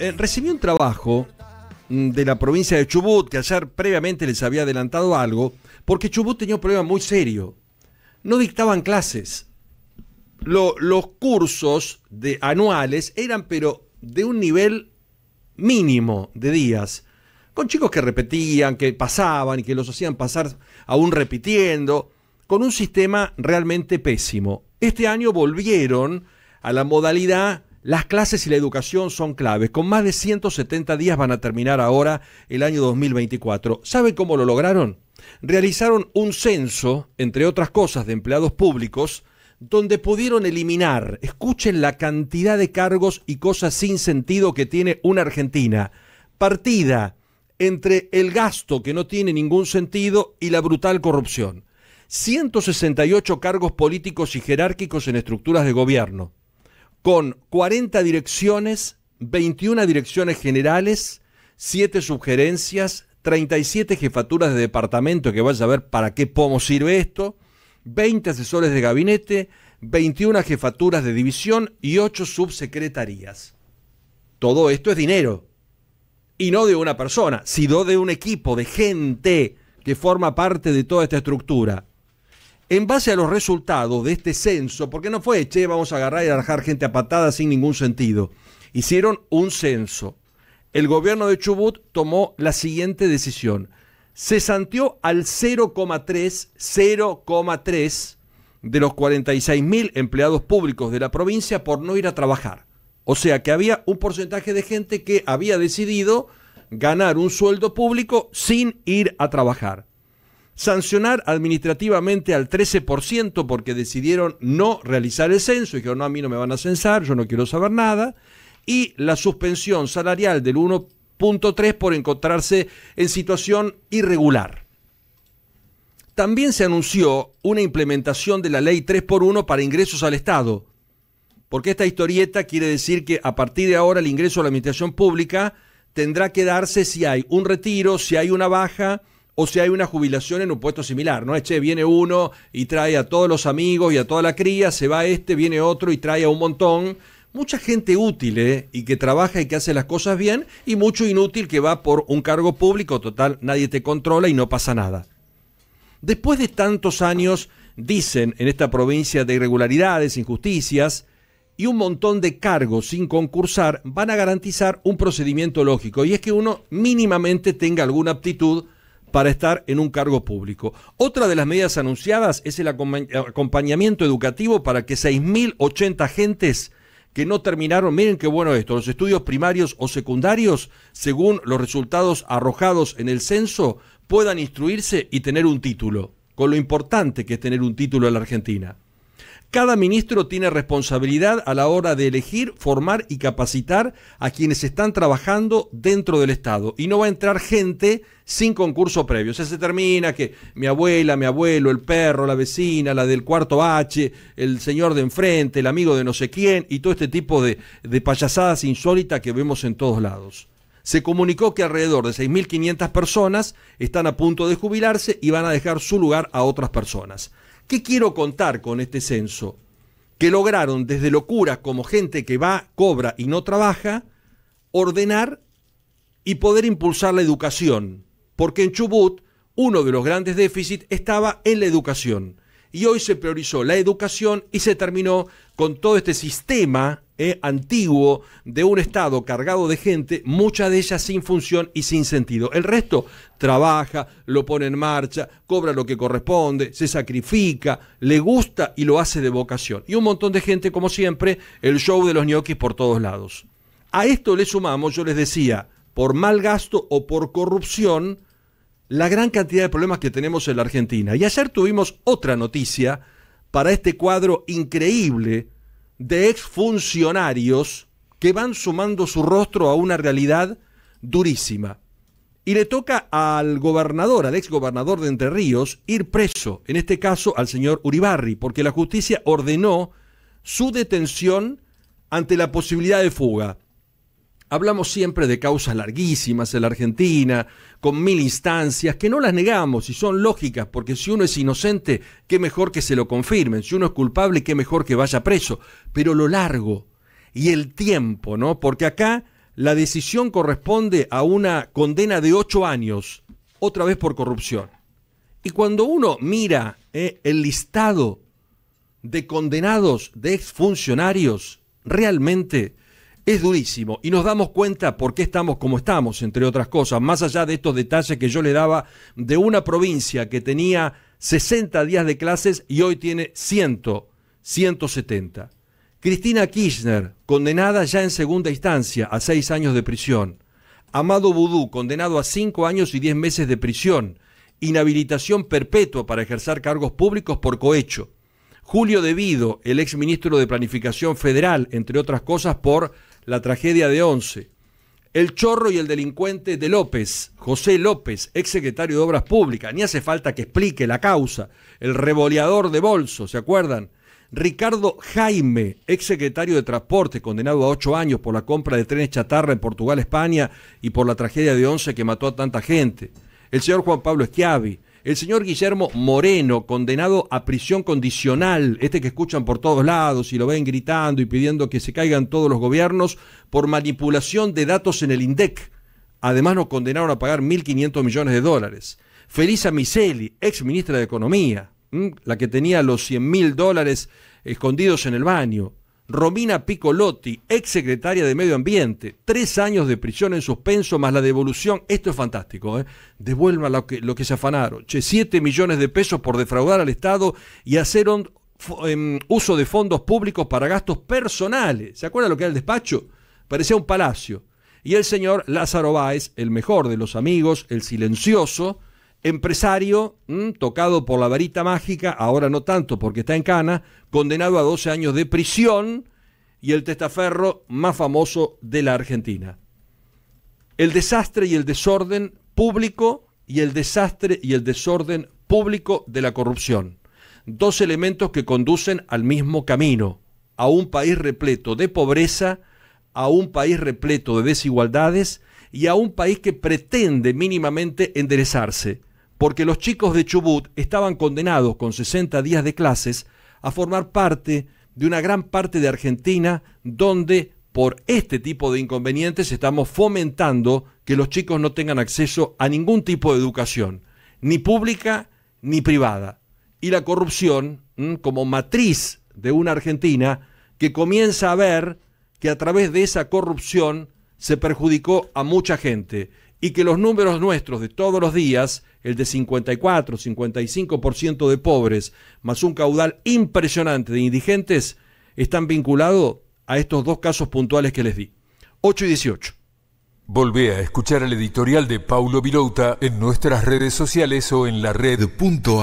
recibió eh, recibí un trabajo mm, de la provincia de Chubut, que ayer previamente les había adelantado algo, porque Chubut tenía un problema muy serio. No dictaban clases. los cursos de anuales eran, pero de un nivel mínimo de días, con chicos que repetían, que pasaban y que los hacían pasar aún repitiendo, con un sistema realmente pésimo. Este año volvieron a la modalidad las clases y la educación son claves. Con más de 170 días van a terminar ahora el año 2024. ¿Saben cómo lo lograron? Realizaron un censo, entre otras cosas, de empleados públicos, donde pudieron eliminar, escuchen la cantidad de cargos y cosas sin sentido que tiene una Argentina, partida entre el gasto que no tiene ningún sentido y la brutal corrupción. 168 cargos políticos y jerárquicos en estructuras de gobierno, con 40 direcciones, 21 direcciones generales, 7 subgerencias, 37 jefaturas de departamento, que vaya a ver para qué pomo sirve esto, 20 asesores de gabinete, 21 jefaturas de división y 8 subsecretarías. Todo esto es dinero. Y no de una persona, sino de un equipo de gente que forma parte de toda esta estructura en base a los resultados de este censo, porque no fue, che, vamos a agarrar y arrojar gente a patadas sin ningún sentido. Hicieron un censo. El gobierno de Chubut tomó la siguiente decisión. Se santió al 0,3, 0,3 de los 46 mil empleados públicos de la provincia por no ir a trabajar. O sea que había un porcentaje de gente que había decidido ganar un sueldo público sin ir a trabajar sancionar administrativamente al 13% porque decidieron no realizar el censo, y dijeron, no, a mí no me van a censar, yo no quiero saber nada, y la suspensión salarial del 1.3 por encontrarse en situación irregular. También se anunció una implementación de la ley 3x1 para ingresos al Estado, porque esta historieta quiere decir que a partir de ahora el ingreso a la administración pública tendrá que darse si hay un retiro, si hay una baja, o si hay una jubilación en un puesto similar, ¿no? Es, che, viene uno y trae a todos los amigos y a toda la cría, se va este, viene otro y trae a un montón. Mucha gente útil ¿eh? y que trabaja y que hace las cosas bien, y mucho inútil que va por un cargo público, total, nadie te controla y no pasa nada. Después de tantos años, dicen, en esta provincia de irregularidades, injusticias, y un montón de cargos sin concursar van a garantizar un procedimiento lógico, y es que uno mínimamente tenga alguna aptitud para estar en un cargo público. Otra de las medidas anunciadas es el acompañamiento educativo para que 6.080 gentes que no terminaron, miren qué bueno esto, los estudios primarios o secundarios, según los resultados arrojados en el censo, puedan instruirse y tener un título, con lo importante que es tener un título en la Argentina. Cada ministro tiene responsabilidad a la hora de elegir, formar y capacitar a quienes están trabajando dentro del Estado. Y no va a entrar gente sin concurso previo. O sea, se termina que mi abuela, mi abuelo, el perro, la vecina, la del cuarto H, el señor de enfrente, el amigo de no sé quién y todo este tipo de, de payasadas insólitas que vemos en todos lados. Se comunicó que alrededor de 6.500 personas están a punto de jubilarse y van a dejar su lugar a otras personas. ¿Qué quiero contar con este censo? Que lograron desde locura como gente que va, cobra y no trabaja, ordenar y poder impulsar la educación. Porque en Chubut uno de los grandes déficits estaba en la educación. Y hoy se priorizó la educación y se terminó con todo este sistema eh, antiguo de un Estado cargado de gente, mucha de ellas sin función y sin sentido. El resto trabaja, lo pone en marcha, cobra lo que corresponde, se sacrifica, le gusta y lo hace de vocación. Y un montón de gente, como siempre, el show de los ñoquis por todos lados. A esto le sumamos, yo les decía, por mal gasto o por corrupción, la gran cantidad de problemas que tenemos en la Argentina. Y ayer tuvimos otra noticia para este cuadro increíble de exfuncionarios que van sumando su rostro a una realidad durísima. Y le toca al gobernador, al exgobernador de Entre Ríos, ir preso, en este caso al señor Uribarri, porque la justicia ordenó su detención ante la posibilidad de fuga. Hablamos siempre de causas larguísimas en la Argentina, con mil instancias, que no las negamos y son lógicas, porque si uno es inocente, qué mejor que se lo confirmen, si uno es culpable, qué mejor que vaya preso, pero lo largo y el tiempo, ¿no? Porque acá la decisión corresponde a una condena de ocho años, otra vez por corrupción. Y cuando uno mira eh, el listado de condenados de exfuncionarios, realmente es durísimo y nos damos cuenta por qué estamos como estamos, entre otras cosas, más allá de estos detalles que yo le daba de una provincia que tenía 60 días de clases y hoy tiene 100, 170. Cristina Kirchner, condenada ya en segunda instancia a seis años de prisión. Amado Boudou condenado a cinco años y diez meses de prisión. Inhabilitación perpetua para ejercer cargos públicos por cohecho. Julio Devido, el ex ministro de Planificación Federal, entre otras cosas, por la tragedia de Once. El chorro y el delincuente de López, José López, ex secretario de Obras Públicas, ni hace falta que explique la causa. El revoleador de bolso, ¿se acuerdan? Ricardo Jaime, ex secretario de Transporte, condenado a ocho años por la compra de trenes chatarra en Portugal, España y por la tragedia de Once que mató a tanta gente. El señor Juan Pablo Esquiavi, el señor Guillermo Moreno, condenado a prisión condicional, este que escuchan por todos lados y lo ven gritando y pidiendo que se caigan todos los gobiernos por manipulación de datos en el INDEC. Además nos condenaron a pagar 1.500 millones de dólares. Felisa Miseli, ex ministra de Economía, la que tenía los 100.000 dólares escondidos en el baño. Romina Piccolotti, exsecretaria de Medio Ambiente, tres años de prisión en suspenso más la devolución, esto es fantástico, ¿eh? devuelva lo que, se afanaron, che, millones de pesos por defraudar al Estado y hacer em, uso de fondos públicos para gastos personales. ¿Se acuerda lo que era el despacho? Parecía un palacio. Y el señor Lázaro Báez, el mejor de los amigos, el silencioso, empresario, tocado por la varita mágica, ahora no tanto porque está en cana, condenado a 12 años de prisión y el testaferro más famoso de la Argentina. El desastre y el desorden público y el desastre y el desorden público de la corrupción. Dos elementos que conducen al mismo camino, a un país repleto de pobreza, a un país repleto de desigualdades, y a un país que pretende mínimamente enderezarse porque los chicos de Chubut estaban condenados con 60 días de clases a formar parte de una gran parte de Argentina donde por este tipo de inconvenientes estamos fomentando que los chicos no tengan acceso a ningún tipo de educación, ni pública ni privada. Y la corrupción como matriz de una Argentina que comienza a ver que a través de esa corrupción se perjudicó a mucha gente y que los números nuestros de todos los días, el de 54, 55% de pobres, más un caudal impresionante de indigentes, están vinculados a estos dos casos puntuales que les di. 8 y 18. Volvé a escuchar el editorial de Paulo Vilouta en nuestras redes sociales o en la red.